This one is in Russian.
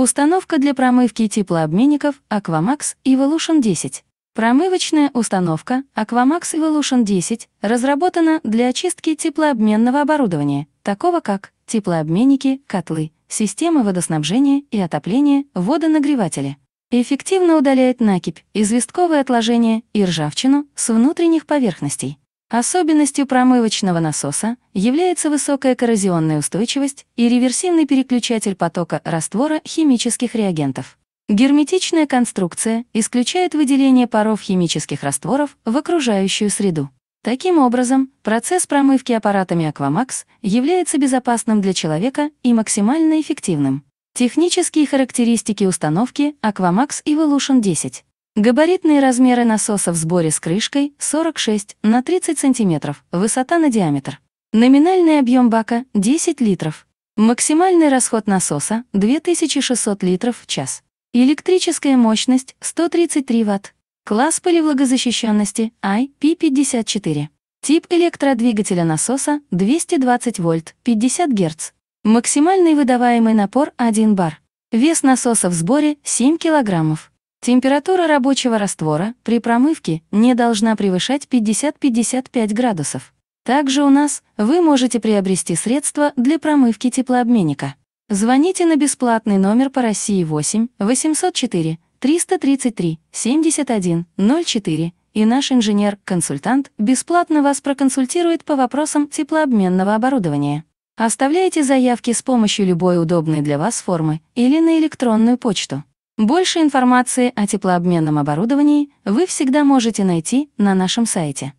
Установка для промывки теплообменников Aquamax Evolution 10. Промывочная установка Aquamax Evolution 10 разработана для очистки теплообменного оборудования, такого как теплообменники, котлы, системы водоснабжения и отопления, водонагреватели. Эффективно удаляет накипь, известковые отложения и ржавчину с внутренних поверхностей. Особенностью промывочного насоса является высокая коррозионная устойчивость и реверсивный переключатель потока раствора химических реагентов. Герметичная конструкция исключает выделение паров химических растворов в окружающую среду. Таким образом, процесс промывки аппаратами Aquamax является безопасным для человека и максимально эффективным. Технические характеристики установки Aquamax Evolution 10. Габаритные размеры насоса в сборе с крышкой 46 на 30 см, высота на диаметр. Номинальный объем бака 10 литров. Максимальный расход насоса 2600 литров в час. Электрическая мощность 133 Вт. Класс поливлагозащищенности IP54. Тип электродвигателя насоса 220 вольт 50 Гц. Максимальный выдаваемый напор 1 бар. Вес насоса в сборе 7 килограммов. Температура рабочего раствора при промывке не должна превышать 50-55 градусов. Также у нас вы можете приобрести средства для промывки теплообменника. Звоните на бесплатный номер по России 8 804 333 71 04, и наш инженер-консультант бесплатно вас проконсультирует по вопросам теплообменного оборудования. Оставляйте заявки с помощью любой удобной для вас формы или на электронную почту. Больше информации о теплообменном оборудовании вы всегда можете найти на нашем сайте.